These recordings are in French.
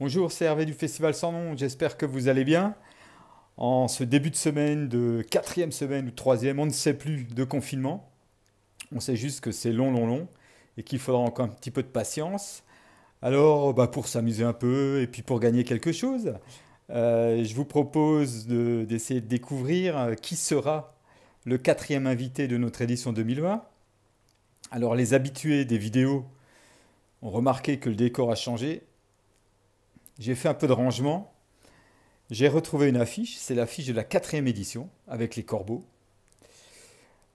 Bonjour, c'est Hervé du Festival Sans Nom, j'espère que vous allez bien. En ce début de semaine, de quatrième semaine ou troisième, on ne sait plus de confinement. On sait juste que c'est long, long, long et qu'il faudra encore un petit peu de patience. Alors, bah, pour s'amuser un peu et puis pour gagner quelque chose, euh, je vous propose d'essayer de découvrir euh, qui sera le quatrième invité de notre édition 2020. Alors, les habitués des vidéos ont remarqué que le décor a changé j'ai fait un peu de rangement. J'ai retrouvé une affiche, c'est l'affiche de la quatrième édition avec les corbeaux.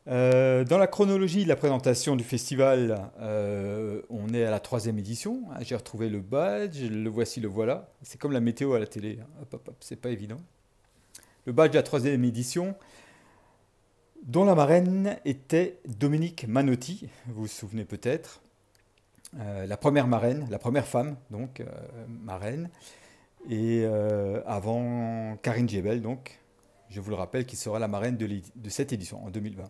Euh, dans la chronologie de la présentation du festival, euh, on est à la troisième édition. Ah, j'ai retrouvé le badge, le voici, le voilà. C'est comme la météo à la télé, hein. c'est pas évident. Le badge de la troisième édition, dont la marraine était Dominique Manotti, vous vous souvenez peut-être. Euh, la première marraine, la première femme, donc euh, marraine, et euh, avant Karine Jebel, donc, je vous le rappelle, qui sera la marraine de, cette édition en 2020,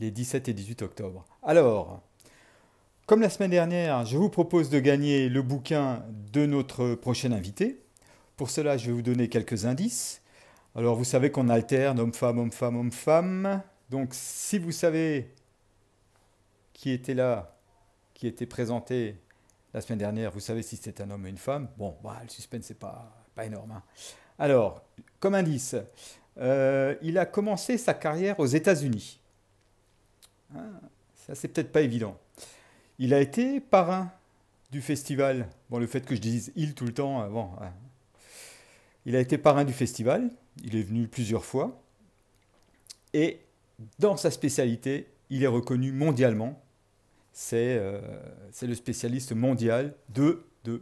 les 17 et 18 octobre. Alors, comme la semaine dernière, je vous propose de gagner le bouquin de notre prochaine invité. Pour cela, je vais vous donner quelques indices. Alors, vous savez qu'on alterne homme-femme, homme-femme, homme-femme. Donc, si vous savez qui était là était présenté la semaine dernière, vous savez si c'est un homme ou une femme. Bon, bah, le suspense, c'est pas, pas énorme. Hein. Alors, comme indice, euh, il a commencé sa carrière aux États-Unis. Ça, ah, ça, c'est peut-être pas évident. Il a été parrain du festival. Bon, le fait que je dise il tout le temps, euh, bon. Hein. Il a été parrain du festival. Il est venu plusieurs fois. Et dans sa spécialité, il est reconnu mondialement euh, c'est le spécialiste mondial de, de,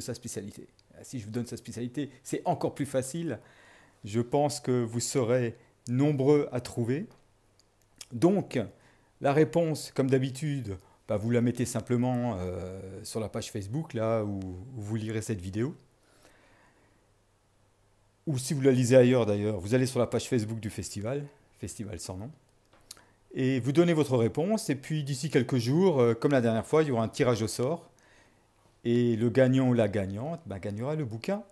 sa spécialité. Ah, si je vous donne sa spécialité, c'est encore plus facile. Je pense que vous serez nombreux à trouver. Donc, la réponse, comme d'habitude, bah, vous la mettez simplement euh, sur la page Facebook, là où, où, vous lirez cette vidéo. Ou si vous la lisez ailleurs d'ailleurs, vous allez sur la page Facebook du festival, Festival sans nom et vous donnez votre réponse. Et puis d'ici quelques jours, euh, comme la dernière fois, il y aura un tirage au sort. Et le gagnant ou la gagnante bah, gagnera le bouquin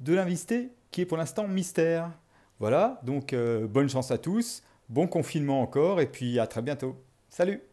de l'invité qui est pour l'instant mystère. Voilà, donc euh, bonne chance à tous, bon confinement encore et puis à très bientôt. Salut